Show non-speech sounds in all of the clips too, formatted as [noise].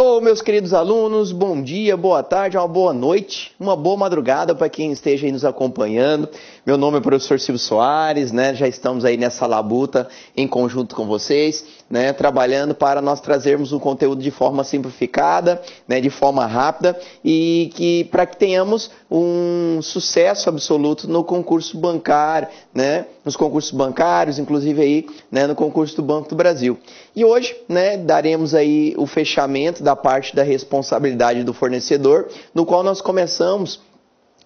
Olá, meus queridos alunos, bom dia, boa tarde, uma boa noite, uma boa madrugada para quem esteja aí nos acompanhando. Meu nome é professor Silvio Soares, né? Já estamos aí nessa labuta em conjunto com vocês né, trabalhando para nós trazermos um conteúdo de forma simplificada, né, de forma rápida e que para que tenhamos um sucesso absoluto no concurso bancário, né, nos concursos bancários, inclusive aí, né, no concurso do Banco do Brasil. E hoje, né, daremos aí o fechamento da parte da responsabilidade do fornecedor, no qual nós começamos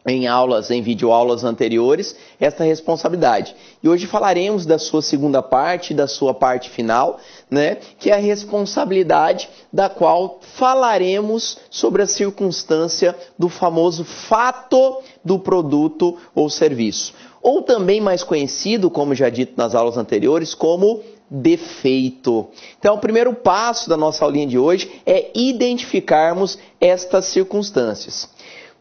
em aulas, em videoaulas anteriores, esta responsabilidade. E hoje falaremos da sua segunda parte, da sua parte final, né, que é a responsabilidade da qual falaremos sobre a circunstância do famoso fato do produto ou serviço, ou também mais conhecido, como já dito nas aulas anteriores, como defeito. Então, o primeiro passo da nossa aulinha de hoje é identificarmos estas circunstâncias.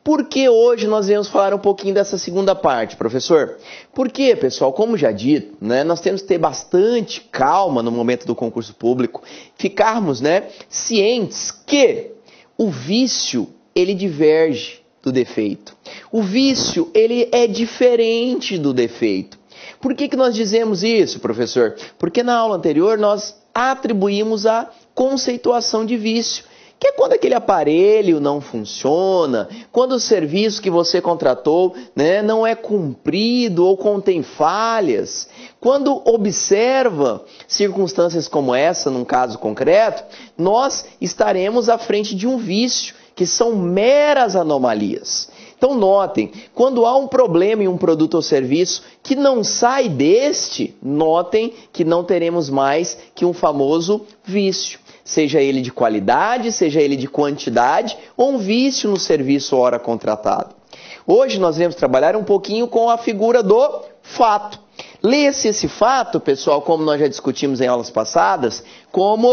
Porque hoje nós vamos falar um pouquinho dessa segunda parte, professor? Porque, pessoal, como já dito, né, nós temos que ter bastante calma no momento do concurso público, ficarmos né, cientes que o vício ele diverge do defeito. O vício ele é diferente do defeito. Por que, que nós dizemos isso, professor? Porque na aula anterior nós atribuímos a conceituação de vício que é quando aquele aparelho não funciona, quando o serviço que você contratou né, não é cumprido ou contém falhas, quando observa circunstâncias como essa, num caso concreto, nós estaremos à frente de um vício, que são meras anomalias. Então, notem, quando há um problema em um produto ou serviço que não sai deste, notem que não teremos mais que um famoso vício seja ele de qualidade, seja ele de quantidade, ou um vício no serviço hora contratado. Hoje nós vamos trabalhar um pouquinho com a figura do fato. Lê-se esse fato, pessoal, como nós já discutimos em aulas passadas, como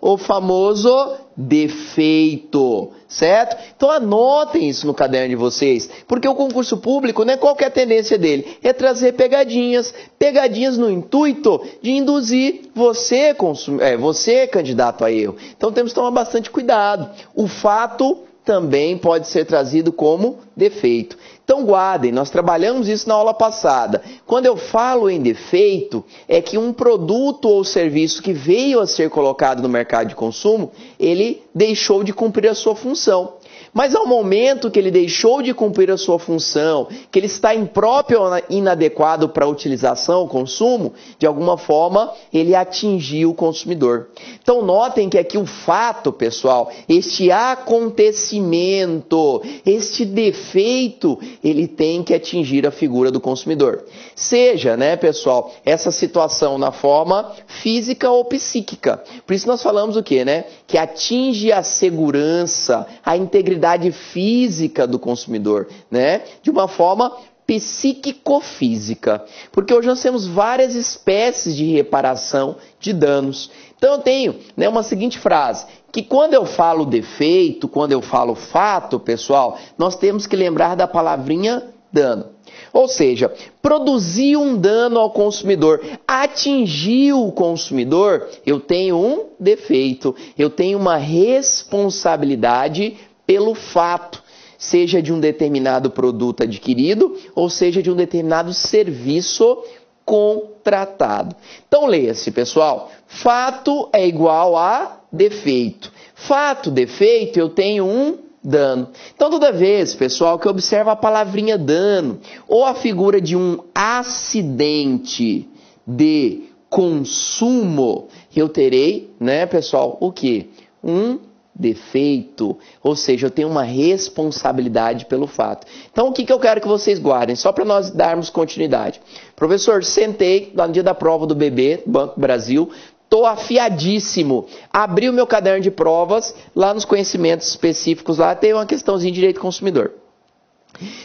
o famoso defeito certo? Então anotem isso no caderno de vocês, porque o concurso público, né, qual é a tendência dele? É trazer pegadinhas, pegadinhas no intuito de induzir você, é, você candidato a erro. Então temos que tomar bastante cuidado. O fato também pode ser trazido como defeito. Então guardem, nós trabalhamos isso na aula passada. Quando eu falo em defeito, é que um produto ou serviço que veio a ser colocado no mercado de consumo, ele deixou de cumprir a sua função. Mas ao momento que ele deixou de cumprir a sua função, que ele está impróprio ou inadequado para a utilização, consumo, de alguma forma ele atingiu o consumidor. Então notem que aqui o fato, pessoal, este acontecimento, este defeito, ele tem que atingir a figura do consumidor. Seja, né, pessoal, essa situação na forma física ou psíquica. Por isso nós falamos o que, né? Que atinge a segurança, a integridade realidade física do consumidor, né? De uma forma psíquico-física, porque hoje nós temos várias espécies de reparação de danos. Então eu tenho né, uma seguinte frase, que quando eu falo defeito, quando eu falo fato, pessoal, nós temos que lembrar da palavrinha dano. Ou seja, produzir um dano ao consumidor, atingiu o consumidor, eu tenho um defeito, eu tenho uma responsabilidade pelo fato, seja de um determinado produto adquirido ou seja de um determinado serviço contratado. Então leia-se, pessoal. Fato é igual a defeito. Fato, defeito, eu tenho um dano. Então toda vez, pessoal, que observa a palavrinha dano ou a figura de um acidente de consumo, eu terei, né, pessoal, o que? Um defeito, ou seja, eu tenho uma responsabilidade pelo fato. Então, o que, que eu quero que vocês guardem, só para nós darmos continuidade. Professor, sentei lá no dia da prova do bebê, Banco Brasil, tô afiadíssimo. Abri o meu caderno de provas, lá nos conhecimentos específicos, lá tem uma questãozinha de direito consumidor.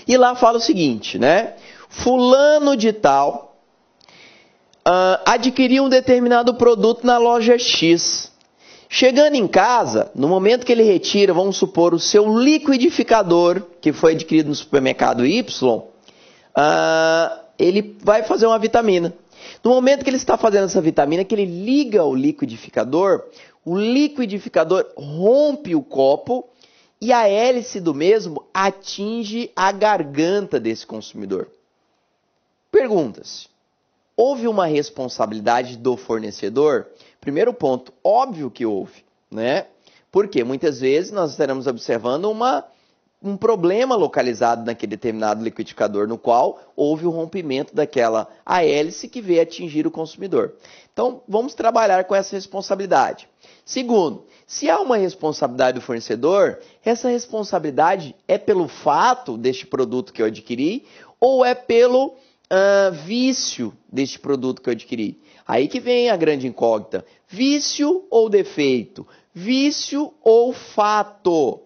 E lá fala o seguinte, né? Fulano de tal uh, adquiriu um determinado produto na loja X Chegando em casa, no momento que ele retira, vamos supor, o seu liquidificador, que foi adquirido no supermercado Y, uh, ele vai fazer uma vitamina. No momento que ele está fazendo essa vitamina, que ele liga o liquidificador, o liquidificador rompe o copo e a hélice do mesmo atinge a garganta desse consumidor. Pergunta-se: houve uma responsabilidade do fornecedor? Primeiro ponto, óbvio que houve, né? Porque muitas vezes nós estaremos observando uma, um problema localizado naquele determinado liquidificador no qual houve o rompimento daquela a hélice que veio atingir o consumidor. Então, vamos trabalhar com essa responsabilidade. Segundo, se há uma responsabilidade do fornecedor, essa responsabilidade é pelo fato deste produto que eu adquiri ou é pelo uh, vício deste produto que eu adquiri. Aí que vem a grande incógnita: vício ou defeito? Vício ou fato?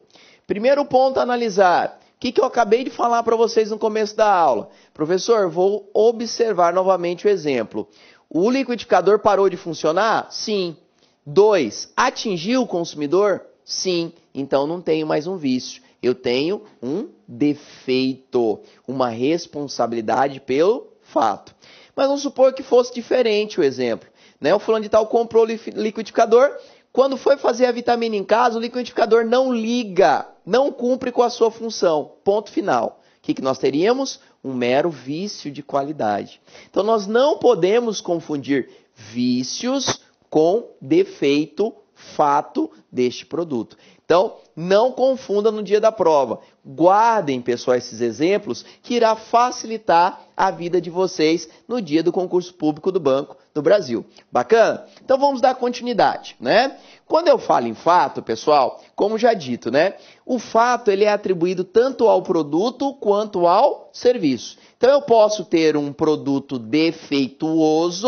Primeiro ponto a analisar: o que, que eu acabei de falar para vocês no começo da aula? Professor, vou observar novamente o exemplo. O liquidificador parou de funcionar? Sim. Dois. Atingiu o consumidor? Sim. Então não tenho mais um vício. Eu tenho um defeito, uma responsabilidade pelo fato. Mas vamos supor que fosse diferente o exemplo. Né? O fulano de tal comprou o liquidificador. Quando foi fazer a vitamina em casa, o liquidificador não liga, não cumpre com a sua função. Ponto final. O que, que nós teríamos? Um mero vício de qualidade. Então nós não podemos confundir vícios com defeito, fato deste produto. Então, não confunda no dia da prova Guardem, pessoal, esses exemplos que irá facilitar a vida de vocês no dia do concurso público do Banco do Brasil. Bacana? Então vamos dar continuidade, né? Quando eu falo em fato, pessoal, como já dito, né? O fato ele é atribuído tanto ao produto quanto ao serviço. Então eu posso ter um produto defeituoso,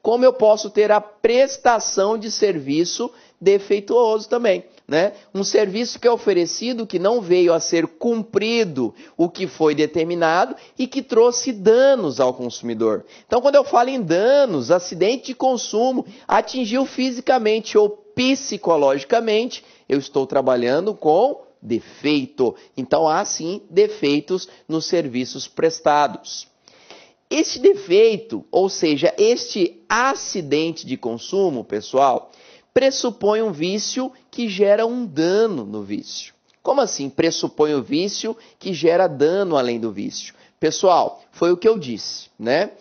como eu posso ter a prestação de serviço defeituoso também né? Um serviço que é oferecido que não veio a ser cumprido o que foi determinado e que trouxe danos ao consumidor. Então, quando eu falo em danos, acidente de consumo atingiu fisicamente ou psicologicamente, eu estou trabalhando com defeito. Então, há sim defeitos nos serviços prestados. Este defeito, ou seja, este acidente de consumo, pessoal, pressupõe um vício que gera um dano no vício. Como assim pressupõe o vício que gera dano além do vício? Pessoal, foi o que eu disse, né?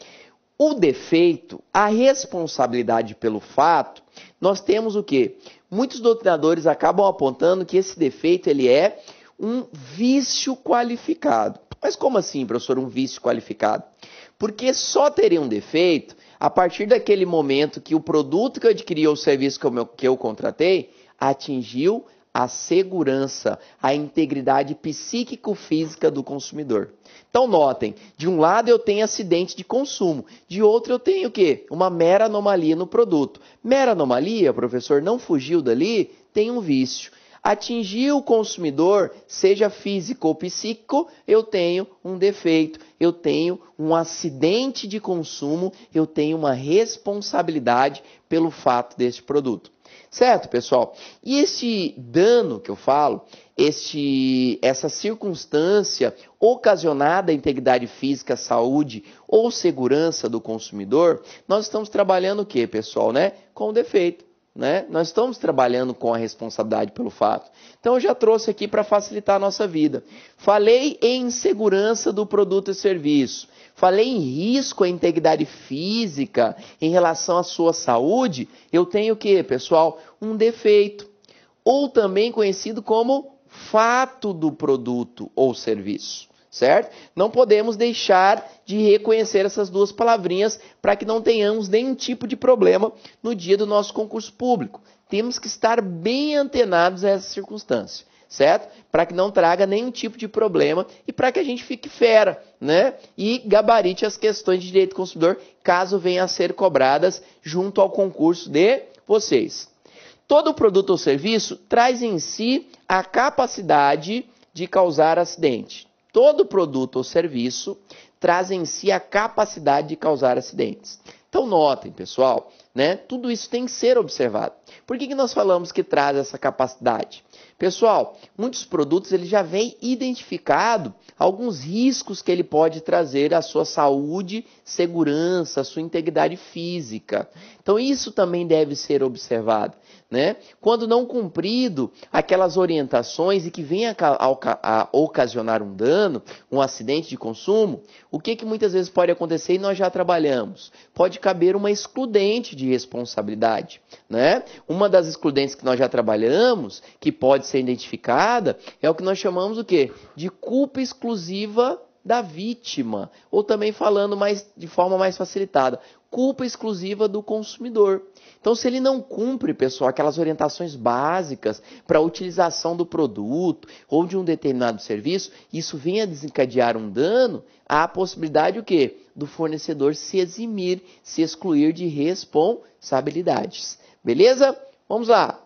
O defeito, a responsabilidade pelo fato, nós temos o que? Muitos doutrinadores acabam apontando que esse defeito ele é um vício qualificado. Mas como assim, professor, um vício qualificado? Porque só teria um defeito a partir daquele momento que o produto que eu adquiri ou o serviço que eu, que eu contratei atingiu a segurança, a integridade psíquico-física do consumidor. Então notem, de um lado eu tenho acidente de consumo, de outro eu tenho o quê? Uma mera anomalia no produto. Mera anomalia, professor, não fugiu dali, tem um vício atingir o consumidor, seja físico ou psíquico, eu tenho um defeito, eu tenho um acidente de consumo, eu tenho uma responsabilidade pelo fato deste produto. Certo, pessoal? E esse dano que eu falo, este, essa circunstância ocasionada à integridade física, saúde ou segurança do consumidor, nós estamos trabalhando o que, pessoal, né? Com o defeito. Né? Nós estamos trabalhando com a responsabilidade pelo fato. Então, eu já trouxe aqui para facilitar a nossa vida. Falei em segurança do produto e serviço. Falei em risco à integridade física em relação à sua saúde. Eu tenho o que, pessoal? Um defeito, ou também conhecido como fato do produto ou serviço certo? Não podemos deixar de reconhecer essas duas palavrinhas para que não tenhamos nenhum tipo de problema no dia do nosso concurso público. Temos que estar bem antenados a essa circunstância, certo? Para que não traga nenhum tipo de problema e para que a gente fique fera, né? E gabarite as questões de direito do consumidor caso venham a ser cobradas junto ao concurso de vocês. Todo produto ou serviço traz em si a capacidade de causar acidente. Todo produto ou serviço traz em si a capacidade de causar acidentes. Então, notem, pessoal, né? Tudo isso tem que ser observado. Por que, que nós falamos que traz essa capacidade? Pessoal, muitos produtos ele já vem identificado alguns riscos que ele pode trazer à sua saúde, segurança, à sua integridade física. Então isso também deve ser observado né? Quando não cumprido aquelas orientações e que venha a, a, ocasionar um dano, um acidente de consumo, o que que muitas vezes pode acontecer e nós já trabalhamos? Pode caber uma excludente de responsabilidade, né? Uma das excludentes que nós já trabalhamos, que pode ser identificada, é o que nós chamamos o quê? De culpa exclusiva da vítima, ou também falando mais de forma mais facilitada, culpa exclusiva do consumidor. Então, se ele não cumpre, pessoal, aquelas orientações básicas para a utilização do produto ou de um determinado serviço, isso vem a desencadear um dano, há a possibilidade o quê? Do fornecedor se eximir, se excluir de responsabilidades. Beleza? Vamos lá.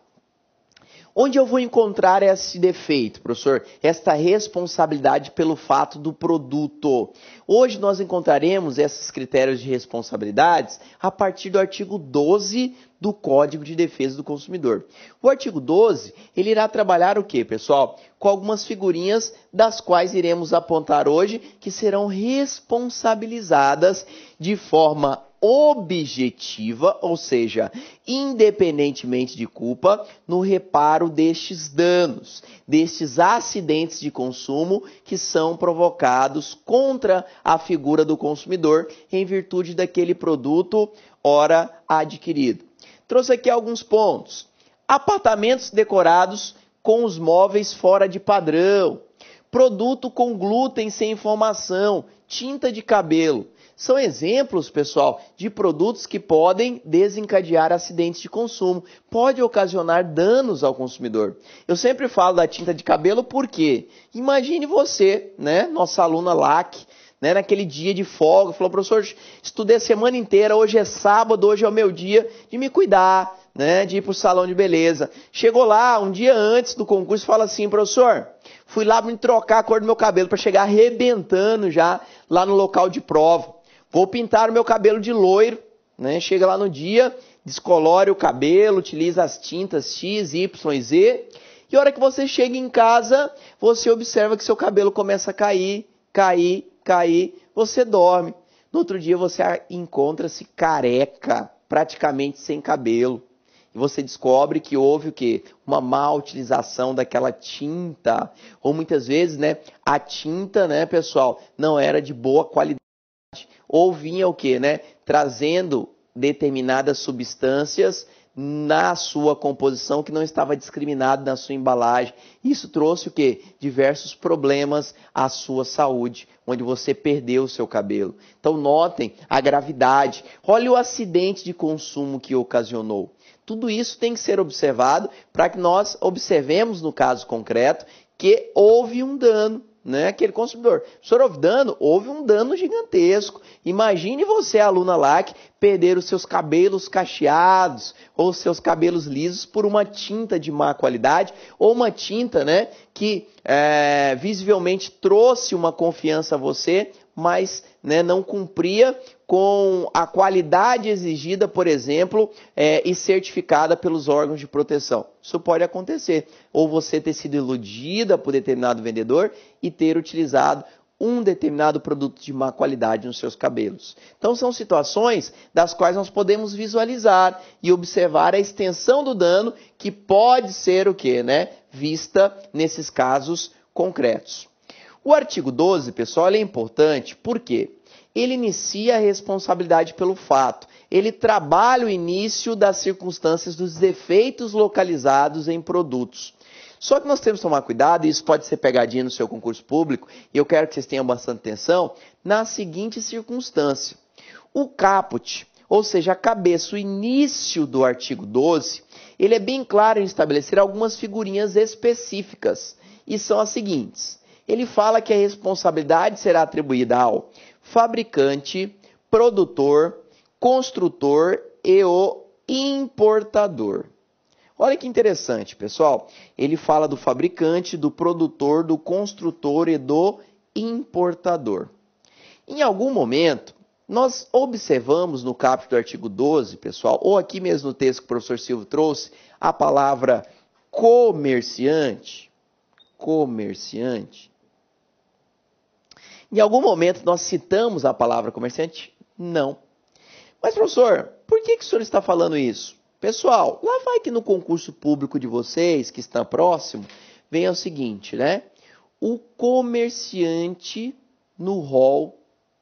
Onde eu vou encontrar esse defeito, professor? Esta responsabilidade pelo fato do produto. Hoje nós encontraremos esses critérios de responsabilidades a partir do artigo 12 do Código de Defesa do Consumidor. O artigo 12, ele irá trabalhar o quê, pessoal? Com algumas figurinhas das quais iremos apontar hoje que serão responsabilizadas de forma objetiva, ou seja, independentemente de culpa, no reparo destes danos, destes acidentes de consumo que são provocados contra a figura do consumidor em virtude daquele produto ora adquirido. Trouxe aqui alguns pontos. Apartamentos decorados com os móveis fora de padrão, produto com glúten sem informação, tinta de cabelo, são exemplos, pessoal, de produtos que podem desencadear acidentes de consumo, pode ocasionar danos ao consumidor. Eu sempre falo da tinta de cabelo porque imagine você, né, nossa aluna LAC, né, naquele dia de folga, falou: "Professor, estudei a semana inteira, hoje é sábado, hoje é o meu dia de me cuidar, né, de ir pro salão de beleza". Chegou lá um dia antes do concurso, fala assim: "Professor, fui lá me trocar a cor do meu cabelo para chegar arrebentando já lá no local de prova". Vou pintar o meu cabelo de loiro, né? Chega lá no dia, descolore o cabelo, utiliza as tintas X, Y, Z. E a hora que você chega em casa, você observa que seu cabelo começa a cair, cair, cair. Você dorme. No outro dia você encontra-se careca, praticamente sem cabelo. E você descobre que houve o quê? Uma má utilização daquela tinta. Ou muitas vezes, né, a tinta, né, pessoal, não era de boa qualidade ou vinha o que, né? Trazendo determinadas substâncias na sua composição que não estava discriminado na sua embalagem. Isso trouxe o que? Diversos problemas à sua saúde, onde você perdeu o seu cabelo. Então notem a gravidade. Olha o acidente de consumo que ocasionou. Tudo isso tem que ser observado para que nós observemos no caso concreto que houve um dano né, aquele consumidor. Soro dano, houve um dano gigantesco. Imagine você, aluna LAC, perder os seus cabelos cacheados ou seus cabelos lisos por uma tinta de má qualidade ou uma tinta né, que é, visivelmente trouxe uma confiança a você, mas né, não cumpria com a qualidade exigida, por exemplo, é, e certificada pelos órgãos de proteção. Isso pode acontecer. Ou você ter sido iludida por determinado vendedor e ter utilizado um determinado produto de má qualidade nos seus cabelos. Então, são situações das quais nós podemos visualizar e observar a extensão do dano que pode ser o que, né? Vista nesses casos concretos. O artigo 12, pessoal, é importante porque ele inicia a responsabilidade pelo fato. Ele trabalha o início das circunstâncias dos defeitos localizados em produtos. Só que nós temos que tomar cuidado, e isso pode ser pegadinha no seu concurso público, e eu quero que vocês tenham bastante atenção, na seguinte circunstância. O caput, ou seja, a cabeça, o início do artigo 12, ele é bem claro em estabelecer algumas figurinhas específicas, e são as seguintes. Ele fala que a responsabilidade será atribuída ao fabricante, produtor, construtor e o importador. Olha que interessante, pessoal. Ele fala do fabricante, do produtor, do construtor e do importador. Em algum momento, nós observamos no capítulo do artigo 12, pessoal, ou aqui mesmo no texto que o professor Silvio trouxe, a palavra comerciante. Comerciante. Em algum momento nós citamos a palavra comerciante? Não. Mas, professor, por que, que o senhor está falando isso? Pessoal, lá vai que no concurso público de vocês, que está próximo, vem o seguinte, né? O comerciante no rol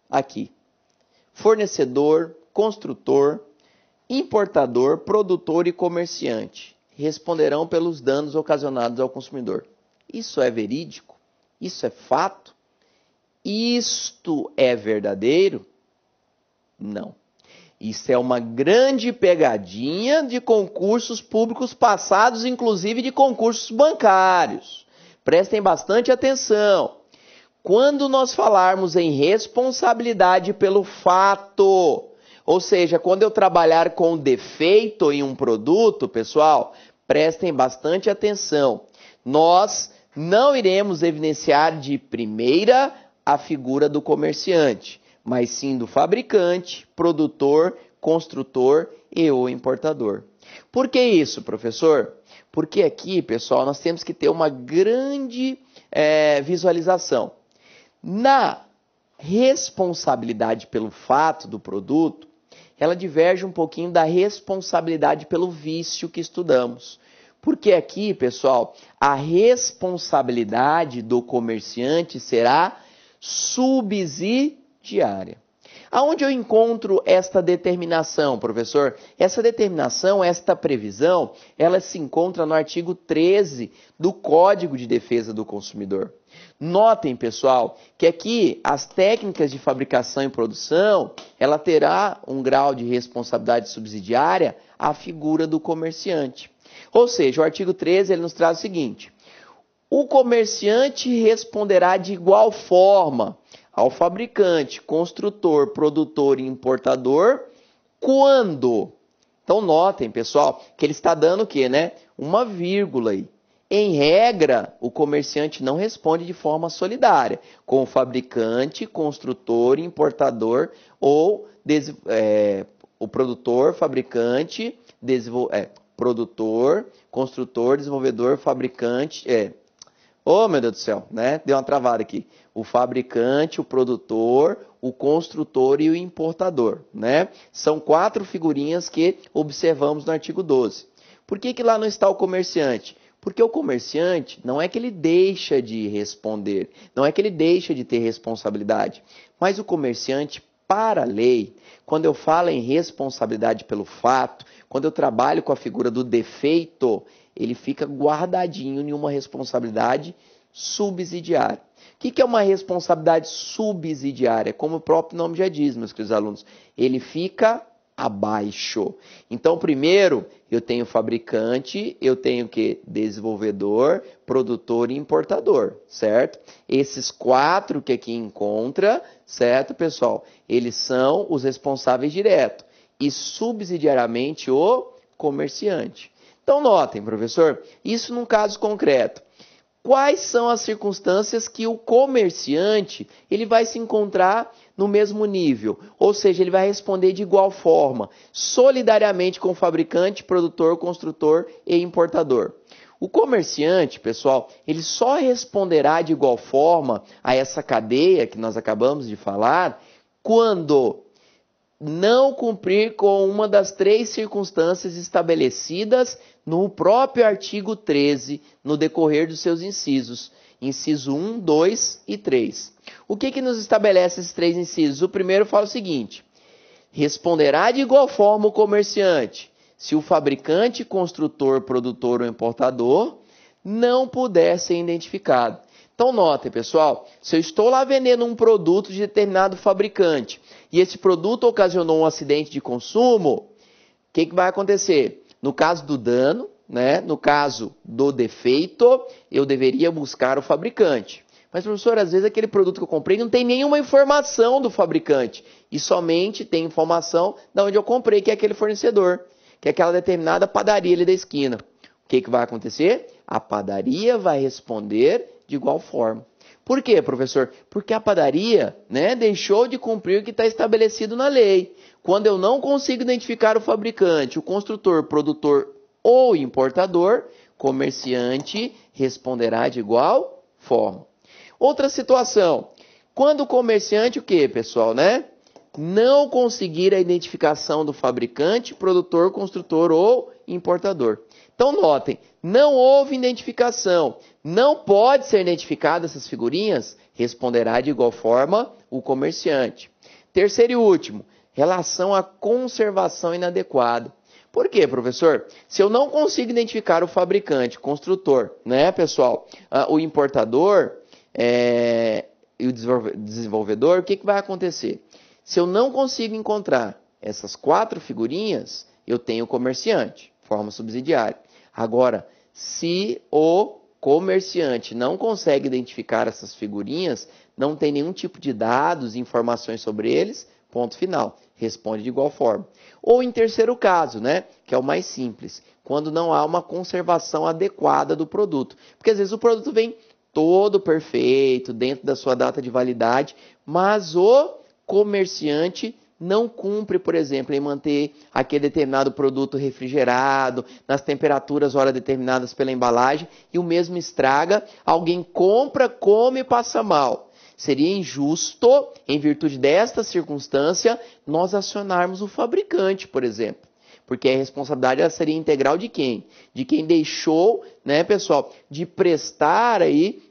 aqui. Fornecedor, construtor, importador, produtor e comerciante responderão pelos danos ocasionados ao consumidor. Isso é verídico? Isso é fato? isto é verdadeiro? Não. Isso é uma grande pegadinha de concursos públicos passados, inclusive de concursos bancários. Prestem bastante atenção. Quando nós falarmos em responsabilidade pelo fato, ou seja, quando eu trabalhar com defeito em um produto, pessoal, prestem bastante atenção. Nós não iremos evidenciar de primeira a figura do comerciante, mas sim do fabricante, produtor, construtor e o importador. Por que isso, professor? Porque aqui, pessoal, nós temos que ter uma grande é, visualização. Na responsabilidade pelo fato do produto, ela diverge um pouquinho da responsabilidade pelo vício que estudamos. Porque aqui, pessoal, a responsabilidade do comerciante será subsidiária. Aonde eu encontro esta determinação, professor? Essa determinação, esta previsão, ela se encontra no artigo 13 do Código de Defesa do Consumidor. Notem, pessoal, que aqui as técnicas de fabricação e produção, ela terá um grau de responsabilidade subsidiária à figura do comerciante. Ou seja, o artigo 13 ele nos traz o seguinte: o comerciante responderá de igual forma ao fabricante, construtor, produtor e importador quando. Então notem, pessoal, que ele está dando o quê, né? Uma vírgula aí. Em regra, o comerciante não responde de forma solidária com o fabricante, construtor, importador ou é, o produtor, fabricante, é, produtor, construtor, desenvolvedor, fabricante, é, oh, meu Deus do céu, né? Deu uma travada aqui. O fabricante, o produtor, o construtor e o importador, né? São quatro figurinhas que observamos no artigo 12. Por que, que lá não está o comerciante? Porque o comerciante não é que ele deixa de responder, não é que ele deixa de ter responsabilidade, mas o comerciante, para a lei, quando eu falo em responsabilidade pelo fato, quando eu trabalho com a figura do defeito, ele fica guardadinho em uma responsabilidade subsidiária. O que, é uma responsabilidade subsidiária? Como o próprio nome já diz, meus queridos alunos, ele fica abaixo. Então, primeiro, eu tenho fabricante, eu tenho que desenvolvedor, produtor e importador, certo? Esses quatro que aqui encontra, certo, pessoal? Eles são os responsáveis direto e subsidiariamente o comerciante. Então, notem, professor, isso num caso concreto. Quais são as circunstâncias que o comerciante ele vai se encontrar no mesmo nível? Ou seja, ele vai responder de igual forma, solidariamente com o fabricante, produtor, construtor e importador. O comerciante, pessoal, ele só responderá de igual forma a essa cadeia que nós acabamos de falar quando não cumprir com uma das três circunstâncias estabelecidas no próprio artigo 13, no decorrer dos seus incisos, inciso 1, 2 e 3. O que, que nos estabelece esses três incisos? O primeiro fala o seguinte: responderá de igual forma o comerciante se o fabricante, construtor, produtor ou importador não puder ser identificado. Então, notem, pessoal, se eu estou lá vendendo um produto de determinado fabricante e esse produto ocasionou um acidente de consumo, o que, que vai acontecer? No caso do dano, né, no caso do defeito, eu deveria buscar o fabricante. Mas, professor, às vezes aquele produto que eu comprei não tem nenhuma informação do fabricante e somente tem informação de onde eu comprei, que é aquele fornecedor, que é aquela determinada padaria ali da esquina. O que, que vai acontecer? A padaria vai responder de igual forma. Por quê, professor? Porque a padaria né, deixou de cumprir o que está estabelecido na lei. Quando eu não consigo identificar o fabricante, o construtor, produtor ou importador, comerciante responderá de igual forma. Outra situação, quando o comerciante o que, pessoal, né? Não conseguir a identificação do fabricante, produtor, construtor ou importador. Então notem, não houve identificação, não pode ser identificada essas figurinhas, responderá de igual forma o comerciante. Terceiro e último, relação à conservação inadequada. Por quê, professor? Se eu não consigo identificar o fabricante, construtor, né, pessoal, ah, o importador é, e o desenvolvedor, o que, que vai acontecer? Se eu não consigo encontrar essas quatro figurinhas, eu tenho o comerciante, forma subsidiária. Agora, se o comerciante não consegue identificar essas figurinhas, não tem nenhum tipo de dados, informações sobre eles, Ponto final. Responde de igual forma. Ou em terceiro caso, né, que é o mais simples, quando não há uma conservação adequada do produto. Porque às vezes o produto vem todo perfeito, dentro da sua data de validade, mas o comerciante não cumpre, por exemplo, em manter aquele determinado produto refrigerado, nas temperaturas hora determinadas pela embalagem, e o mesmo estraga, alguém compra, come e passa mal. Seria injusto, em virtude desta circunstância, nós acionarmos o fabricante, por exemplo. Porque a responsabilidade ela seria integral de quem? De quem deixou, né, pessoal, de prestar aí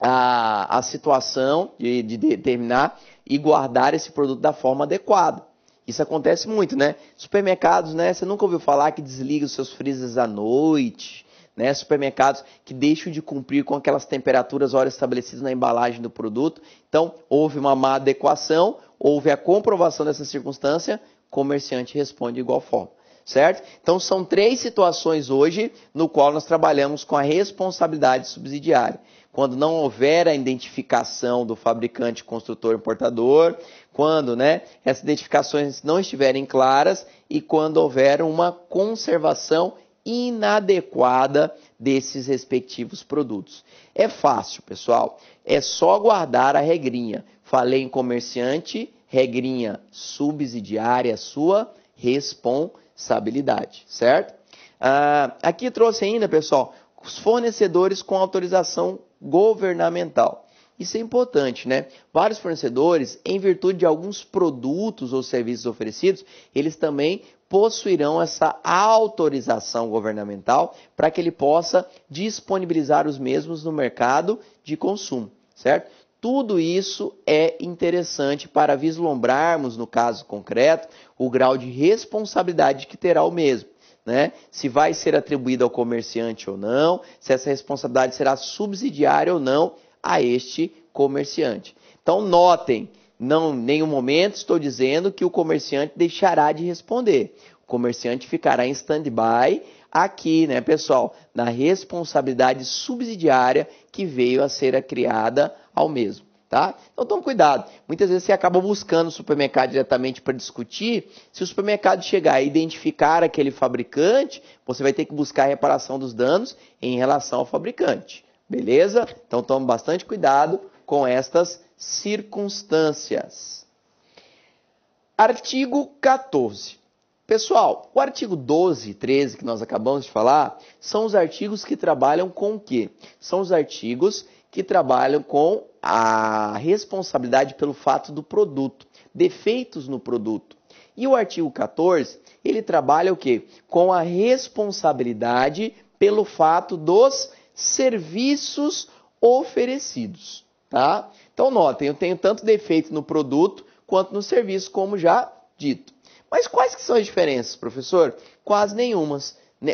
a, a situação, de, de determinar e guardar esse produto da forma adequada. Isso acontece muito, né? Supermercados, né? Você nunca ouviu falar que desliga os seus freezers à noite, né, supermercados que deixam de cumprir com aquelas temperaturas horas estabelecidas na embalagem do produto. Então, houve uma má adequação, houve a comprovação dessa circunstância, comerciante responde de igual forma. Certo? Então são três situações hoje no qual nós trabalhamos com a responsabilidade subsidiária. Quando não houver a identificação do fabricante, construtor, importador, quando né, essas identificações não estiverem claras e quando houver uma conservação inadequada desses respectivos produtos. É fácil, pessoal. É só guardar a regrinha. Falei em comerciante, regrinha subsidiária, sua responsabilidade, certo? Ah, aqui trouxe ainda, pessoal, os fornecedores com autorização governamental. Isso é importante, né? Vários fornecedores, em virtude de alguns produtos ou serviços oferecidos, eles também possuirão essa autorização governamental para que ele possa disponibilizar os mesmos no mercado de consumo, certo? Tudo isso é interessante para vislumbrarmos, no caso concreto, o grau de responsabilidade que terá o mesmo. Né? Se vai ser atribuído ao comerciante ou não, se essa responsabilidade será subsidiária ou não a este comerciante. Então, notem não, em nenhum momento estou dizendo que o comerciante deixará de responder. O comerciante ficará em stand-by aqui, né, pessoal, na responsabilidade subsidiária que veio a ser criada ao mesmo. Tá? Então tome cuidado. Muitas vezes você acaba buscando o supermercado diretamente para discutir. Se o supermercado chegar a identificar aquele fabricante, você vai ter que buscar a reparação dos danos em relação ao fabricante. Beleza? Então tome bastante cuidado com estas circunstâncias. Artigo 14. Pessoal, o artigo 12 e 13 que nós acabamos de falar são os artigos que trabalham com o quê? São os artigos que trabalham com a responsabilidade pelo fato do produto, defeitos no produto. E o artigo 14, ele trabalha o quê? Com a responsabilidade pelo fato dos serviços oferecidos, tá? Então notem, eu tenho tanto defeito no produto quanto no serviço, como já dito. Mas quais que são as diferenças, professor? Quase nenhuma.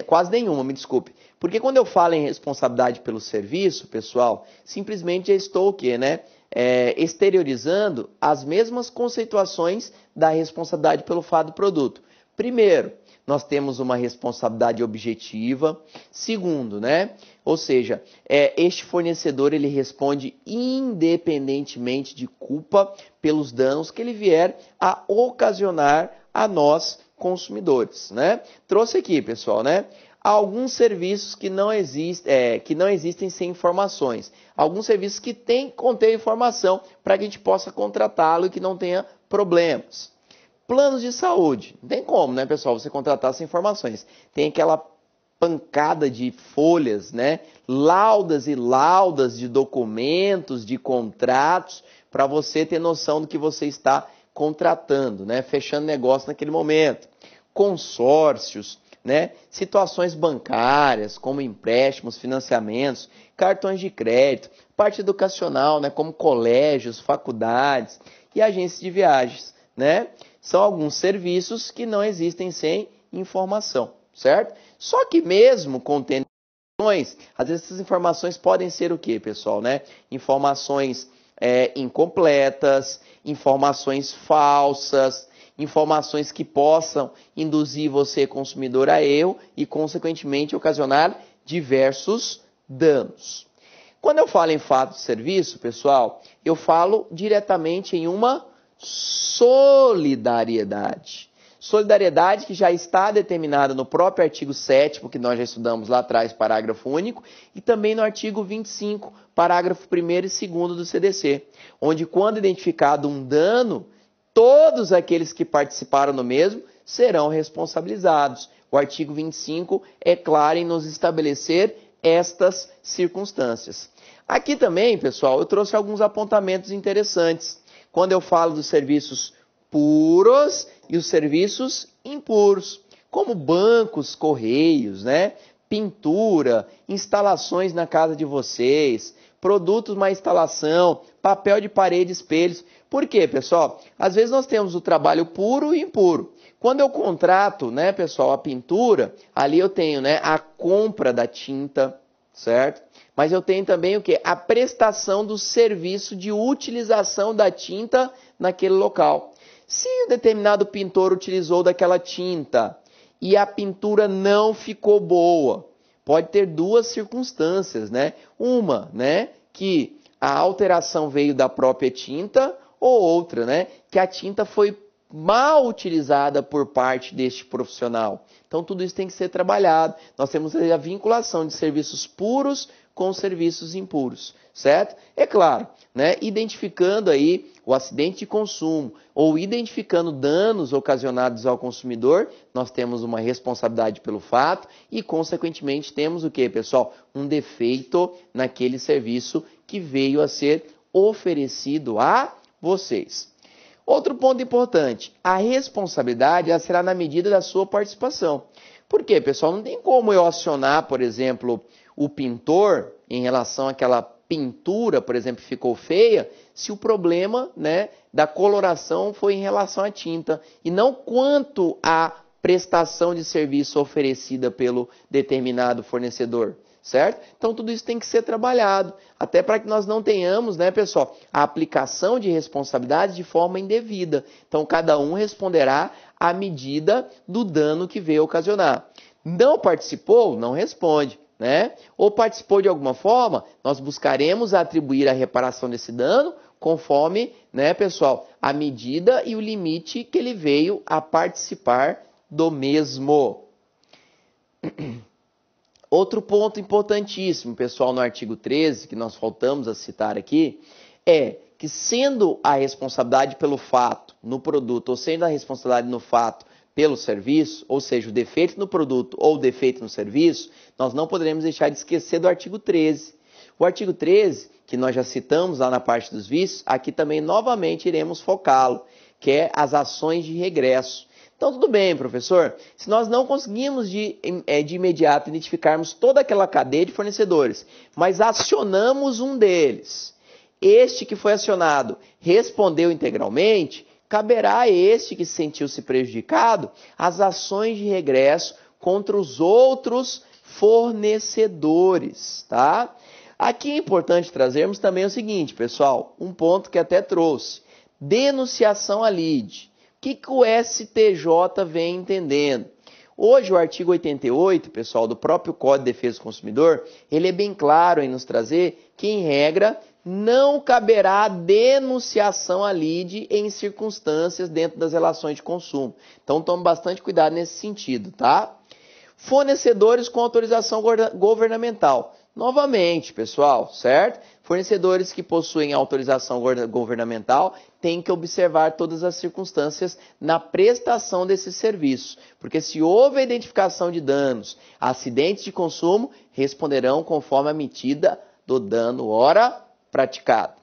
quase nenhuma, me desculpe. Porque quando eu falo em responsabilidade pelo serviço, pessoal, simplesmente estou o quê, né? É, exteriorizando as mesmas conceituações da responsabilidade pelo fato do produto. Primeiro, nós temos uma responsabilidade objetiva. Segundo, né? Ou seja, é, este fornecedor ele responde independentemente de culpa pelos danos que ele vier a ocasionar a nós consumidores, né? Trouxe aqui, pessoal, né? alguns serviços que não, existem é, que não existem sem informações. Alguns serviços que têm que conter informação para que a gente possa contratá-lo e que não tenha problemas. Planos de saúde. Não tem como, né, pessoal, você contratar essas informações. Tem aquela pancada de folhas, né? Laudas e laudas de documentos, de contratos, para você ter noção do que você está contratando, né? Fechando negócio naquele momento. Consórcios, né? Situações bancárias, como empréstimos, financiamentos, cartões de crédito, parte educacional, né? Como colégios, faculdades e agências de viagens, né? são alguns serviços que não existem sem informação, certo? Só que mesmo contendo informações, às vezes essas informações podem ser o que, pessoal, né? Informações é, incompletas, informações falsas, informações que possam induzir você, consumidor, a erro e, consequentemente, ocasionar diversos danos. Quando eu falo em fato de serviço, pessoal, eu falo diretamente em uma solidariedade. Solidariedade que já está determinada no próprio artigo 7, que nós já estudamos lá atrás, parágrafo único, e também no artigo 25, parágrafo 1 e 2 do CDC, onde, quando identificado um dano, todos aqueles que participaram no mesmo serão responsabilizados. O artigo 25 é claro em nos estabelecer estas circunstâncias. Aqui também, pessoal, eu trouxe alguns apontamentos interessantes quando eu falo dos serviços puros e os serviços impuros, como bancos, correios, né? pintura, instalações na casa de vocês, produtos na instalação, papel de parede, espelhos. Por quê, pessoal? Às vezes nós temos o trabalho puro e impuro. Quando eu contrato, né, pessoal, a pintura, ali eu tenho, né, a compra da tinta, certo? Mas eu tenho também o que? A prestação do serviço de utilização da tinta naquele local. Se um determinado pintor utilizou daquela tinta e a pintura não ficou boa, pode ter duas circunstâncias, né? Uma, né, que a alteração veio da própria tinta ou outra, né, que a tinta foi mal utilizada por parte deste profissional. Então tudo isso tem que ser trabalhado. Nós temos a vinculação de serviços puros com serviços impuros, certo? É claro, né? Identificando aí o acidente de consumo ou identificando danos ocasionados ao consumidor, nós temos uma responsabilidade pelo fato e consequentemente temos o que, pessoal? Um defeito naquele serviço que veio a ser oferecido a vocês. Outro ponto importante: a responsabilidade será na medida da sua participação. Por quê, pessoal? Não tem como eu acionar, por exemplo, o pintor em relação àquela pintura, por exemplo, ficou feia, se o problema né, da coloração foi em relação à tinta e não quanto à prestação de serviço oferecida pelo determinado fornecedor certo? Então tudo isso tem que ser trabalhado, até para que nós não tenhamos, né, pessoal, a aplicação de responsabilidades de forma indevida. Então cada um responderá à medida do dano que veio ocasionar. Não participou, não responde, né? Ou participou de alguma forma, nós buscaremos atribuir a reparação desse dano conforme, né, pessoal, a medida e o limite que ele veio a participar do mesmo. [clears throat] Outro ponto importantíssimo, pessoal, no artigo 13, que nós faltamos a citar aqui, é que sendo a responsabilidade pelo fato no produto ou sendo a responsabilidade no fato pelo serviço, ou seja, o defeito no produto ou o defeito no serviço, nós não poderemos deixar de esquecer do artigo 13. O artigo 13, que nós já citamos lá na parte dos vícios, aqui também novamente iremos focá-lo, que é as ações de regresso. Então, tudo bem, professor. Se nós não conseguimos de, é, de imediato identificarmos toda aquela cadeia de fornecedores, mas acionamos um deles, este que foi acionado respondeu integralmente, caberá a este que sentiu-se prejudicado as ações de regresso contra os outros fornecedores, tá? Aqui é importante trazermos também o seguinte, pessoal, um ponto que até trouxe. Denunciação à Lide. O que, que o STJ vem entendendo? Hoje, o artigo 88, pessoal, do próprio Código de Defesa do Consumidor, ele é bem claro em nos trazer que, em regra, não caberá denunciação à lide em circunstâncias dentro das relações de consumo. Então, tome bastante cuidado nesse sentido, tá? Fornecedores com autorização governamental. Novamente, pessoal, certo? Fornecedores que possuem autorização governamental têm que observar todas as circunstâncias na prestação desse serviço, porque se houve a identificação de danos, acidentes de consumo responderão conforme a medida do dano hora praticado.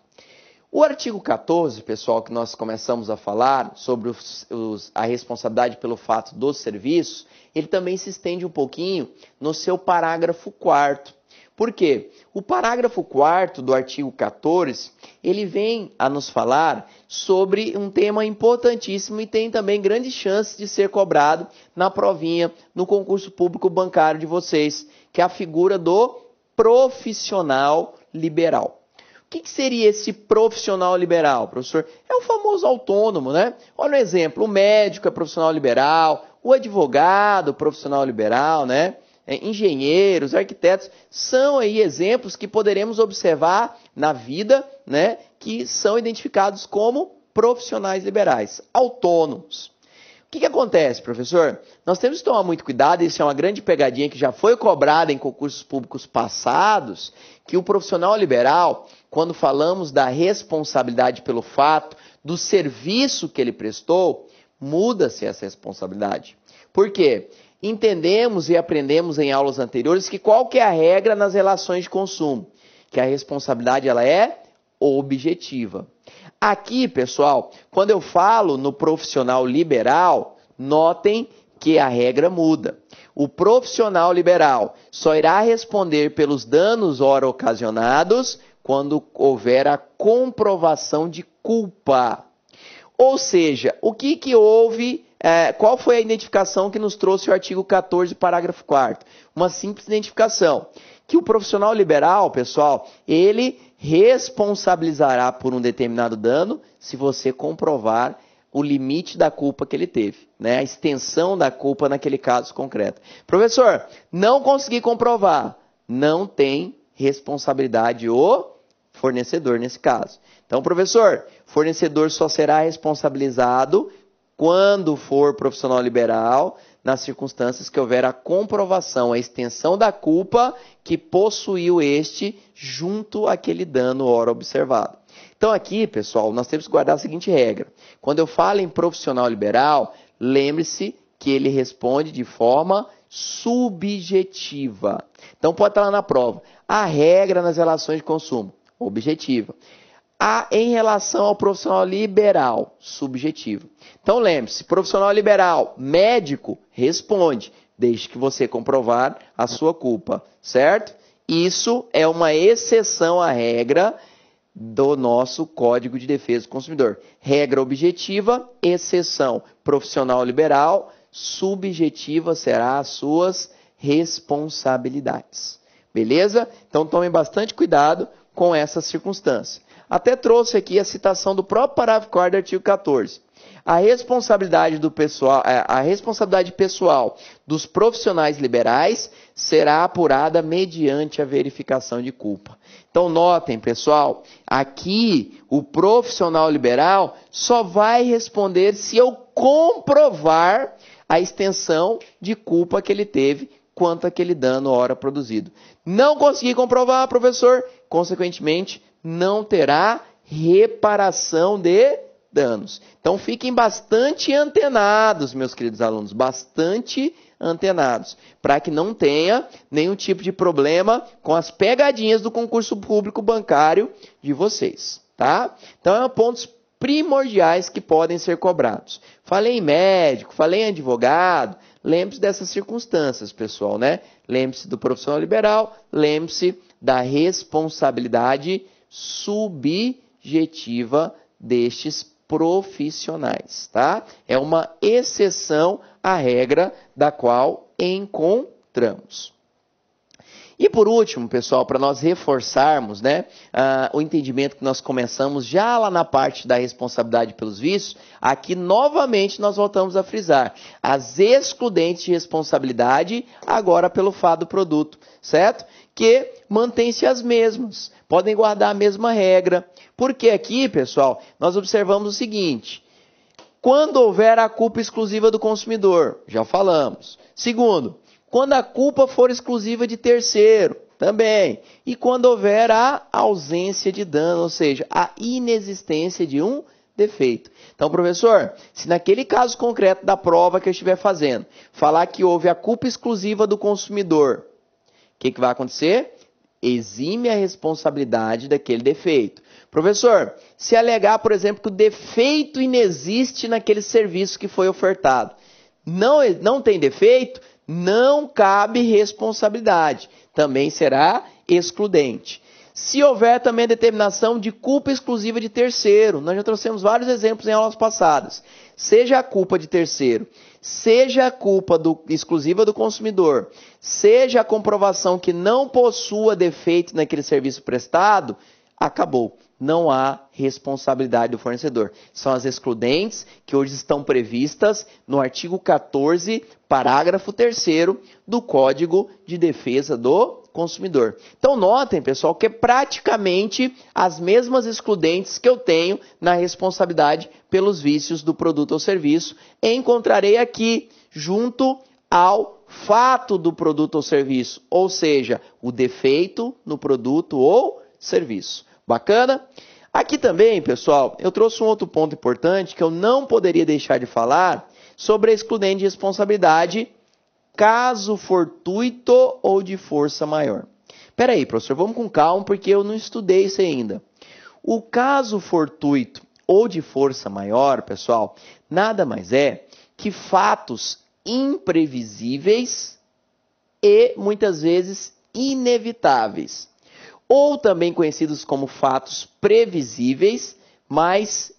O artigo 14, pessoal, que nós começamos a falar sobre os, os, a responsabilidade pelo fato do serviço, ele também se estende um pouquinho no seu parágrafo 4 porque o parágrafo 4 do artigo 14, ele vem a nos falar sobre um tema importantíssimo e tem também grandes chances de ser cobrado na provinha, no concurso público bancário de vocês, que é a figura do profissional liberal. O que, seria esse profissional liberal, professor? É o famoso autônomo, né? Olha o um exemplo, o médico é profissional liberal, o advogado profissional liberal, né? É, engenheiros, arquitetos, são aí exemplos que poderemos observar na vida, né, que são identificados como profissionais liberais, autônomos. O que, que acontece, professor? Nós temos que tomar muito cuidado, isso é uma grande pegadinha que já foi cobrada em concursos públicos passados, que o profissional liberal, quando falamos da responsabilidade pelo fato, do serviço que ele prestou, muda-se essa responsabilidade. Por quê? Entendemos e aprendemos em aulas anteriores que qual que é a regra nas relações de consumo? Que a responsabilidade ela é objetiva. Aqui, pessoal, quando eu falo no profissional liberal, notem que a regra muda. O profissional liberal só irá responder pelos danos ora ocasionados quando houver a comprovação de culpa. Ou seja, o que, que houve é, qual foi a identificação que nos trouxe o artigo 14, parágrafo 4? Uma simples identificação. Que o profissional liberal, pessoal, ele responsabilizará por um determinado dano se você comprovar o limite da culpa que ele teve, né? a extensão da culpa naquele caso concreto. Professor, não consegui comprovar. Não tem responsabilidade o fornecedor nesse caso. Então, professor, fornecedor só será responsabilizado quando for profissional liberal, nas circunstâncias que houver a comprovação, a extensão da culpa que possuiu este junto àquele dano ora observado. Então aqui, pessoal, nós temos que guardar a seguinte regra. Quando eu falo em profissional liberal, lembre-se que ele responde de forma subjetiva. Então pode estar lá na prova. A regra nas relações de consumo, objetiva a, em relação ao profissional liberal, subjetivo. Então lembre-se, profissional liberal, médico, responde, desde que você comprovar a sua culpa, certo? Isso é uma exceção à regra do nosso Código de Defesa do Consumidor. Regra objetiva, exceção profissional liberal, subjetiva será as suas responsabilidades. Beleza? Então tomem bastante cuidado com essa circunstância. Até trouxe aqui a citação do próprio parágrafo 4 do artigo 14. A responsabilidade, do pessoal, é, a responsabilidade pessoal dos profissionais liberais será apurada mediante a verificação de culpa. Então, notem, pessoal, aqui o profissional liberal só vai responder se eu comprovar a extensão de culpa que ele teve quanto àquele dano hora produzido. Não consegui comprovar, professor, consequentemente, não terá reparação de danos. Então fiquem bastante antenados, meus queridos alunos, bastante antenados, para que não tenha nenhum tipo de problema com as pegadinhas do concurso público bancário de vocês, tá? Então é um pontos primordiais que podem ser cobrados. Falei em médico, falei em advogado, lembre-se dessas circunstâncias, pessoal, né? Lembre-se do profissional liberal, lembre-se da responsabilidade subjetiva destes profissionais, tá? É uma exceção à regra da qual encontramos. E por último, pessoal, para nós reforçarmos né, uh, o entendimento que nós começamos já lá na parte da responsabilidade pelos vícios, aqui novamente nós voltamos a frisar as excludentes de responsabilidade agora pelo fato do produto, certo? Que mantêm-se as mesmas, podem guardar a mesma regra. Porque aqui, pessoal, nós observamos o seguinte: quando houver a culpa exclusiva do consumidor, já falamos. Segundo, quando a culpa for exclusiva de terceiro, também. E quando houver a ausência de dano, ou seja, a inexistência de um defeito. Então, professor, se naquele caso concreto da prova que eu estiver fazendo, falar que houve a culpa exclusiva do consumidor, o que, que vai acontecer? exime a responsabilidade daquele defeito. Professor, se alegar, por exemplo, que o defeito inexiste naquele serviço que foi ofertado, não, não tem defeito, não cabe responsabilidade, também será excludente. Se houver também a determinação de culpa exclusiva de terceiro, nós já trouxemos vários exemplos em aulas passadas. Seja a culpa de terceiro seja a culpa do, exclusiva do consumidor, seja a comprovação que não possua defeito naquele serviço prestado, acabou. Não há responsabilidade do fornecedor. São as excludentes que hoje estão previstas no artigo 14, parágrafo 3 do Código de Defesa do Consumidor. Então notem, pessoal, que é praticamente as mesmas excludentes que eu tenho na responsabilidade pelos vícios do produto ou serviço. Encontrarei aqui junto ao fato do produto ou serviço, ou seja, o defeito no produto ou serviço. Bacana? Aqui também, pessoal, eu trouxe um outro ponto importante que eu não poderia deixar de falar sobre a excludente de responsabilidade caso fortuito ou de força maior. Peraí, professor, vamos com calma porque eu não estudei isso ainda. O caso fortuito ou de força maior, pessoal, nada mais é que fatos imprevisíveis e muitas vezes inevitáveis, ou também conhecidos como fatos previsíveis, mas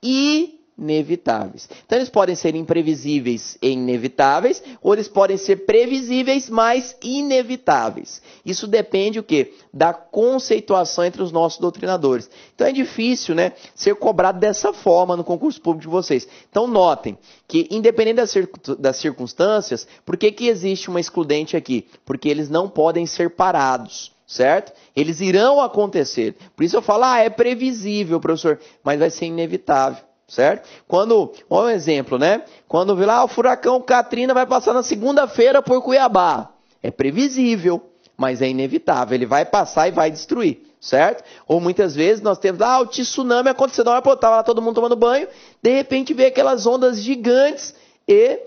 inevitáveis inevitáveis. Então eles podem ser imprevisíveis e inevitáveis, ou eles podem ser previsíveis, mas inevitáveis. Isso depende o quê? Da conceituação entre os nossos doutrinadores. Então é difícil, né, ser cobrado dessa forma no concurso público de vocês. Então notem que independente das circunstâncias, por que que existe uma excludente aqui? Porque eles não podem ser parados certo? Eles irão acontecer. Por isso eu falo, ah, é previsível, professor, mas vai ser inevitável certo? Quando, um exemplo, né? Quando viu lá ah, o furacão Katrina vai passar na segunda-feira por Cuiabá. É previsível, mas é inevitável, ele vai passar e vai destruir, certo? Ou muitas vezes nós temos ah, o tsunami aconteceu na hora, pô, tava lá todo mundo tomando banho, de repente vê aquelas ondas gigantes e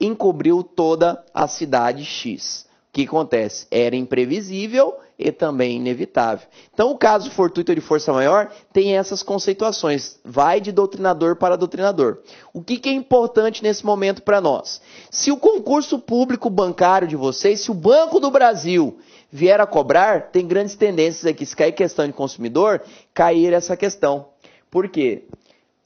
encobriu toda a cidade X que acontece? Era imprevisível e também inevitável. Então, o caso fortuito de força maior tem essas conceituações, vai de doutrinador para doutrinador. O que, que é importante nesse momento para nós? Se o concurso público bancário de vocês, se o Banco do Brasil vier a cobrar, tem grandes tendências aqui, se cair questão de consumidor, cair essa questão. Por quê?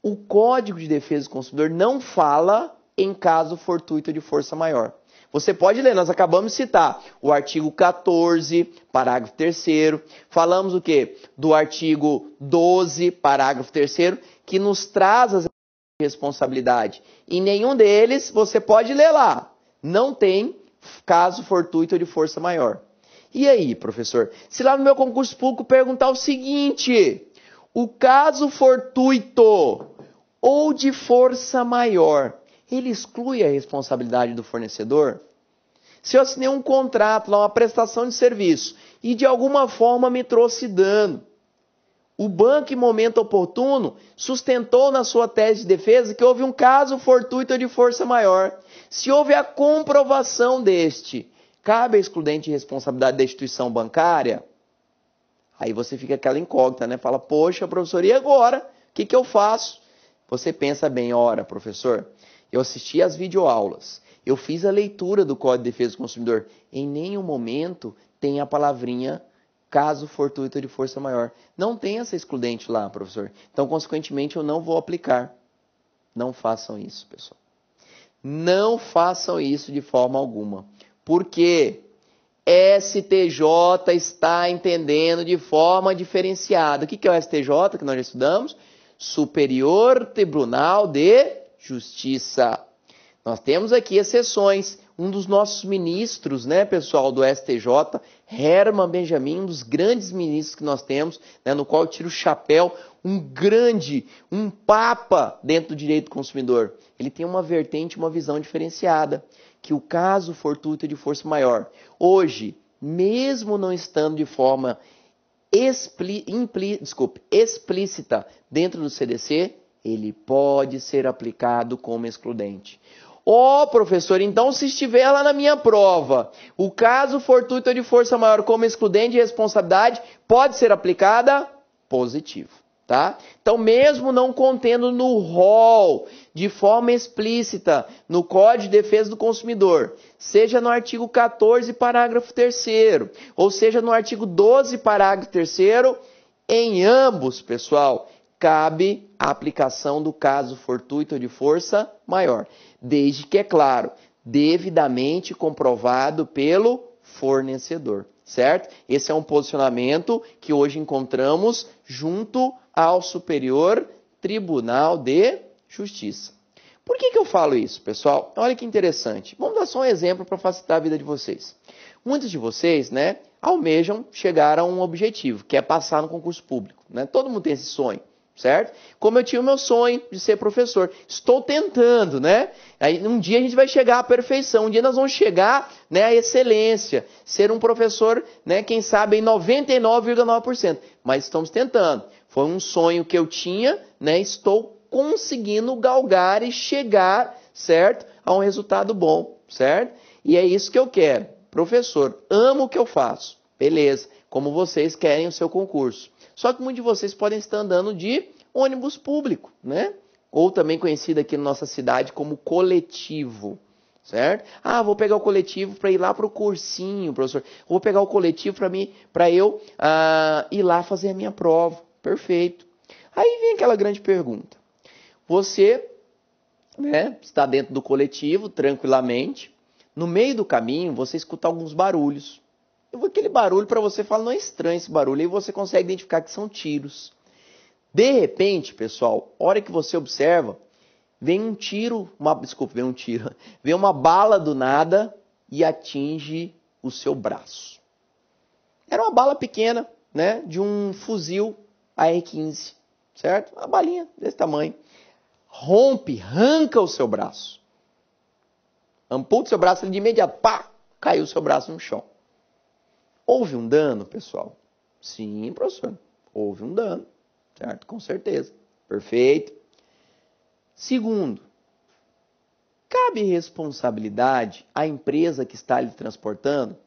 O Código de Defesa do Consumidor não fala em caso fortuito de força maior. Você pode ler, nós acabamos de citar o artigo 14, parágrafo 3 falamos o que? Do artigo 12, parágrafo 3 que nos traz as responsabilidade. E nenhum deles você pode ler lá. Não tem caso fortuito de força maior. E aí, professor? Se lá no meu concurso público perguntar o seguinte: o caso fortuito ou de força maior ele exclui a responsabilidade do fornecedor? Se eu assinei um contrato, uma prestação de serviço, e de alguma forma me trouxe dano, o banco, em momento oportuno, sustentou na sua tese de defesa que houve um caso fortuito de força maior. Se houve a comprovação deste, cabe a excludente responsabilidade da instituição bancária? Aí você fica aquela incógnita, né? Fala, poxa, professor, e agora? O que, que eu faço? Você pensa bem, ora, professor, eu assisti às videoaulas, eu fiz a leitura do Código de Defesa do Consumidor. Em nenhum momento tem a palavrinha caso fortuito de força maior. Não tem essa excludente lá, professor. Então, consequentemente, eu não vou aplicar. Não façam isso, pessoal. Não façam isso de forma alguma. Porque STJ está entendendo de forma diferenciada. O que é o STJ que nós já estudamos? Superior Tribunal de justiça. Nós temos aqui exceções. Um dos nossos ministros, né, pessoal, do STJ, Herman Benjamin, um dos grandes ministros que nós temos, né, no qual eu tiro o chapéu, um grande, um papa dentro do direito do consumidor. Ele tem uma vertente, uma visão diferenciada, que o caso fortuito é de força maior. Hoje, mesmo não estando de forma expli, impli, desculpe, explícita dentro do CDC, ele pode ser aplicado como excludente. Ó, oh, professor, então se estiver lá na minha prova, o caso fortuito de força maior como excludente de responsabilidade pode ser aplicada? Positivo, tá? Então, mesmo não contendo no rol de forma explícita no Código de Defesa do Consumidor, seja no artigo 14, parágrafo 3 ou seja no artigo 12, parágrafo 3 em ambos, pessoal, cabe a aplicação do caso fortuito de força maior, desde que, é claro, devidamente comprovado pelo fornecedor, certo? Esse é um posicionamento que hoje encontramos junto ao Superior Tribunal de Justiça. Por que, que eu falo isso, pessoal? Olha que interessante. Vamos dar só um exemplo para facilitar a vida de vocês. Muitos de vocês, né, almejam chegar a um objetivo, que é passar no concurso público. Né? Todo mundo tem esse sonho certo? Como eu tinha o meu sonho de ser professor. Estou tentando, né? Aí um dia a gente vai chegar à perfeição, um dia nós vamos chegar, né, à excelência, ser um professor, né, quem sabe em 99,9%, mas estamos tentando. Foi um sonho que eu tinha, né? Estou conseguindo galgar e chegar, certo? A um resultado bom, certo? E é isso que eu quero. Professor, amo o que eu faço. Beleza. Como vocês querem o seu concurso. Só que muitos de vocês podem estar andando de ônibus público, né? Ou também conhecido aqui na nossa cidade como coletivo, certo? Ah, vou pegar o coletivo para ir lá para o cursinho, professor. Vou pegar o coletivo para mim, para eu ah, ir lá fazer a minha prova. Perfeito. Aí vem aquela grande pergunta. Você né, está dentro do coletivo, tranquilamente. No meio do caminho, você escuta alguns barulhos aquele barulho para você fala, não é estranho esse barulho, e você consegue identificar que são tiros. De repente, pessoal, hora que você observa, vem um tiro, uma, desculpa, vem um tiro, [laughs] vem uma bala do nada e atinge o seu braço. Era uma bala pequena, né, de um fuzil AR-15, certo? Uma balinha desse tamanho. Rompe, arranca o seu braço. Amputa o seu braço, ele de imediato, pá, caiu o seu braço no chão. Houve um dano, pessoal? Sim, professor. Houve um dano, certo? Com certeza. Perfeito. Segundo, cabe responsabilidade à empresa que está lhe transportando?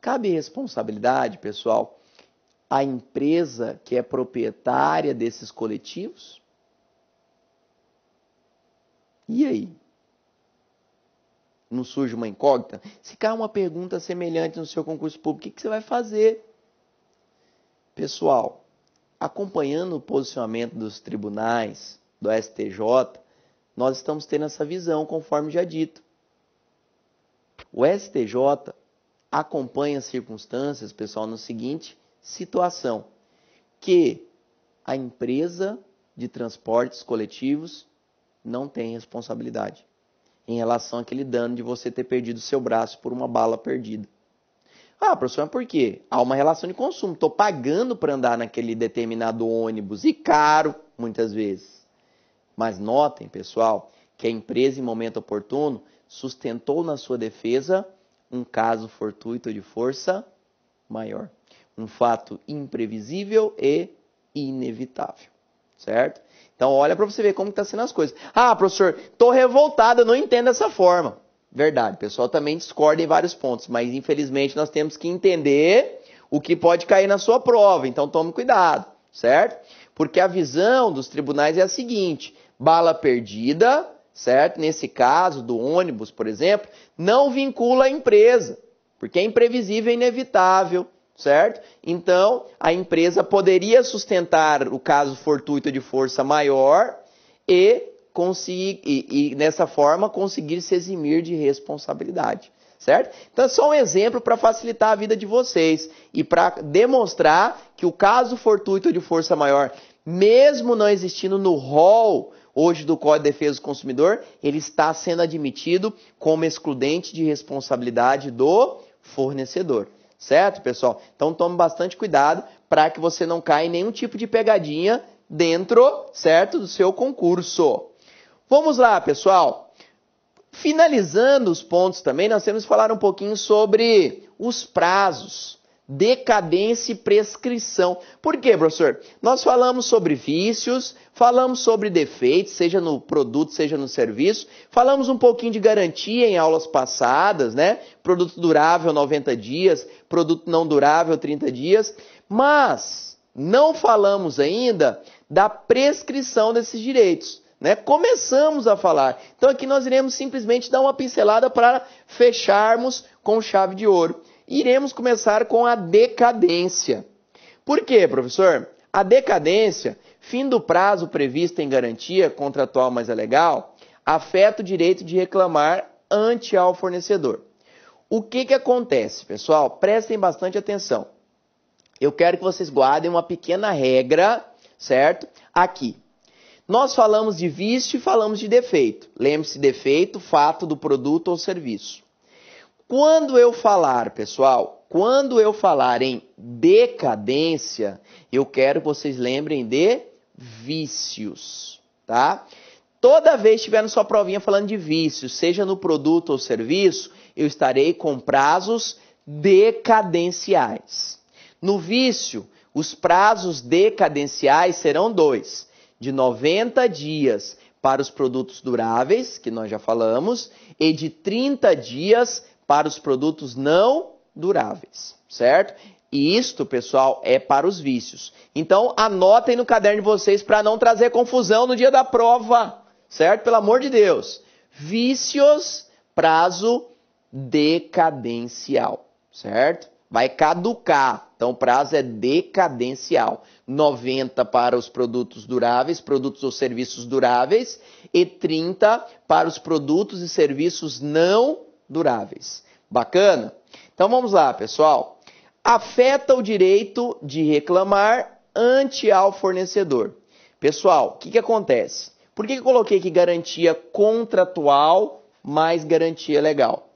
Cabe responsabilidade, pessoal, à empresa que é proprietária desses coletivos? E aí? não surge uma incógnita? Se cai uma pergunta semelhante no seu concurso público, o que, que você vai fazer? Pessoal, acompanhando o posicionamento dos tribunais, do STJ, nós estamos tendo essa visão, conforme já dito. O STJ acompanha as circunstâncias, pessoal, no seguinte situação: que a empresa de transportes coletivos não tem responsabilidade em relação àquele dano de você ter perdido seu braço por uma bala perdida. Ah, professor, mas por quê? Há uma relação de consumo. Estou pagando para andar naquele determinado ônibus e caro, muitas vezes. Mas notem, pessoal, que a empresa, em momento oportuno, sustentou na sua defesa um caso fortuito de força maior. Um fato imprevisível e inevitável, certo? Então olha para você ver como está sendo as coisas. Ah, professor, estou revoltado, eu não entendo essa forma. Verdade, o pessoal também discorda em vários pontos, mas infelizmente nós temos que entender o que pode cair na sua prova, então tome cuidado, certo? Porque a visão dos tribunais é a seguinte: bala perdida, certo? Nesse caso do ônibus, por exemplo, não vincula a empresa, porque é imprevisível e é inevitável certo? Então, a empresa poderia sustentar o caso fortuito de força maior e, conseguir, e, e nessa forma, conseguir se eximir de responsabilidade, certo? Então, é só um exemplo para facilitar a vida de vocês e para demonstrar que o caso fortuito de força maior, mesmo não existindo no rol hoje do Código de Defesa do Consumidor, ele está sendo admitido como excludente de responsabilidade do fornecedor. Certo, pessoal? Então tome bastante cuidado para que você não caia em nenhum tipo de pegadinha dentro, certo, do seu concurso. Vamos lá, pessoal. Finalizando os pontos também, nós temos que falar um pouquinho sobre os prazos, decadência e prescrição. Por quê, professor? Nós falamos sobre vícios, falamos sobre defeitos, seja no produto, seja no serviço, falamos um pouquinho de garantia em aulas passadas, né? Produto durável 90 dias, produto não durável, 30 dias, mas não falamos ainda da prescrição desses direitos. Né? Começamos a falar. Então aqui nós iremos simplesmente dar uma pincelada para fecharmos com chave de ouro. Iremos começar com a decadência. Por quê, professor? A decadência, fim do prazo previsto em garantia contratual mais é legal, afeta o direito de reclamar ante ao fornecedor. O que, que acontece, pessoal? Prestem bastante atenção. Eu quero que vocês guardem uma pequena regra, certo? Aqui. Nós falamos de vício e falamos de defeito. Lembre-se, defeito, fato do produto ou serviço. Quando eu falar, pessoal, quando eu falar em decadência, eu quero que vocês lembrem de vícios, tá? Toda vez que tiver na sua provinha falando de vício, seja no produto ou serviço, eu estarei com prazos decadenciais. No vício, os prazos decadenciais serão dois: de 90 dias para os produtos duráveis, que nós já falamos, e de 30 dias para os produtos não duráveis, certo? E isto, pessoal, é para os vícios. Então, anotem no caderno de vocês para não trazer confusão no dia da prova, certo? Pelo amor de Deus. Vícios, prazo decadencial, certo? Vai caducar, então o prazo é decadencial. 90 para os produtos duráveis, produtos ou serviços duráveis, e 30 para os produtos e serviços não duráveis. Bacana? Então vamos lá, pessoal. Afeta o direito de reclamar ante ao fornecedor. Pessoal, o que, que acontece? Por que, que eu coloquei aqui garantia contratual mais garantia legal?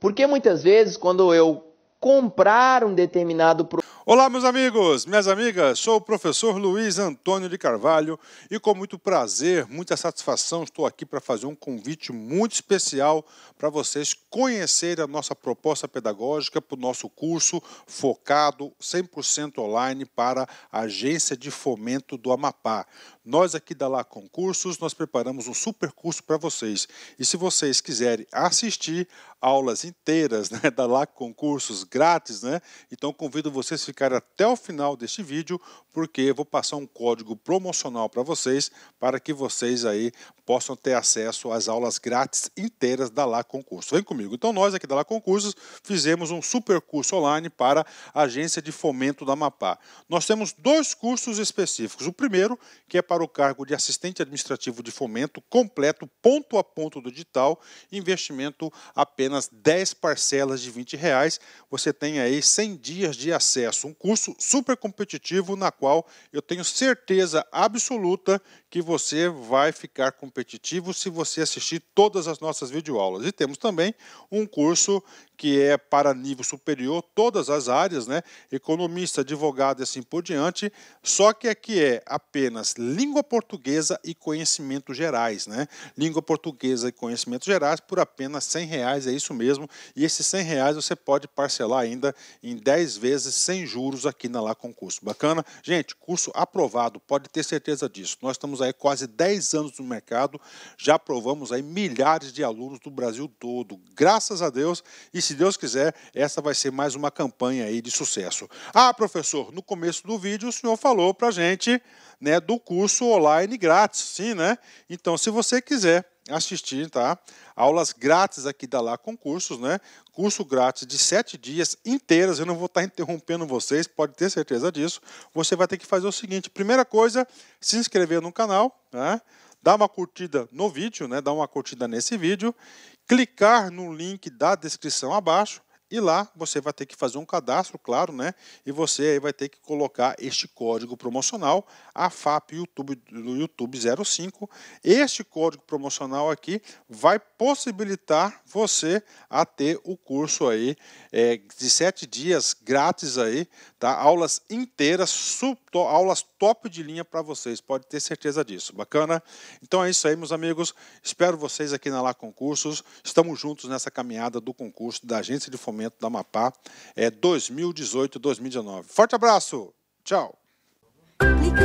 Porque muitas vezes, quando eu comprar um determinado produto, Olá, meus amigos, minhas amigas, sou o professor Luiz Antônio de Carvalho e com muito prazer, muita satisfação, estou aqui para fazer um convite muito especial para vocês conhecerem a nossa proposta pedagógica para o nosso curso focado 100% online para a Agência de Fomento do Amapá. Nós aqui da Lá Concursos, nós preparamos um super curso para vocês. E se vocês quiserem assistir aulas inteiras né, da Lá Concursos grátis, né, então convido vocês a ficar até o final deste vídeo, porque eu vou passar um código promocional para vocês, para que vocês aí possam ter acesso às aulas grátis inteiras da Lá Concurso. Vem comigo. Então, nós aqui da Lá Concursos fizemos um super curso online para a Agência de Fomento da Amapá. Nós temos dois cursos específicos. O primeiro, que é para o cargo de assistente administrativo de fomento, completo, ponto a ponto do digital, investimento apenas 10 parcelas de 20 reais. Você tem aí 100 dias de acesso. Um curso super competitivo na qual eu tenho certeza absoluta que você vai ficar com repetitivo se você assistir todas as nossas videoaulas. E temos também um curso que é para nível superior, todas as áreas, né? economista, advogado e assim por diante, só que aqui é apenas língua portuguesa e conhecimentos gerais. Né? Língua portuguesa e conhecimentos gerais por apenas 100 reais, é isso mesmo. E esses 100 reais você pode parcelar ainda em 10 vezes sem juros aqui na Lá Concurso. Bacana? Gente, curso aprovado, pode ter certeza disso. Nós estamos aí quase 10 anos no mercado, já aprovamos aí milhares de alunos do Brasil todo. Graças a Deus, e se Deus quiser, essa vai ser mais uma campanha aí de sucesso. Ah, professor, no começo do vídeo o senhor falou para gente né, do curso online grátis, sim, né? Então, se você quiser assistir, tá? Aulas grátis aqui da Lá Concursos, né? Curso grátis de sete dias inteiras. Eu não vou estar interrompendo vocês, pode ter certeza disso. Você vai ter que fazer o seguinte: primeira coisa, se inscrever no canal, né? Dá uma curtida no vídeo, né? Dá uma curtida nesse vídeo clicar no link da descrição abaixo e lá você vai ter que fazer um cadastro, claro, né? E você aí vai ter que colocar este código promocional, a FAP YouTube do YouTube 05. Este código promocional aqui vai possibilitar você a ter o curso aí é, de sete dias grátis aí tá? Aulas inteiras, sub, to, aulas top de linha para vocês, pode ter certeza disso. Bacana? Então é isso aí, meus amigos. Espero vocês aqui na Lá Concursos. Estamos juntos nessa caminhada do concurso da Agência de Fomento da Mapá é 2018-2019. Forte abraço. Tchau. Clique,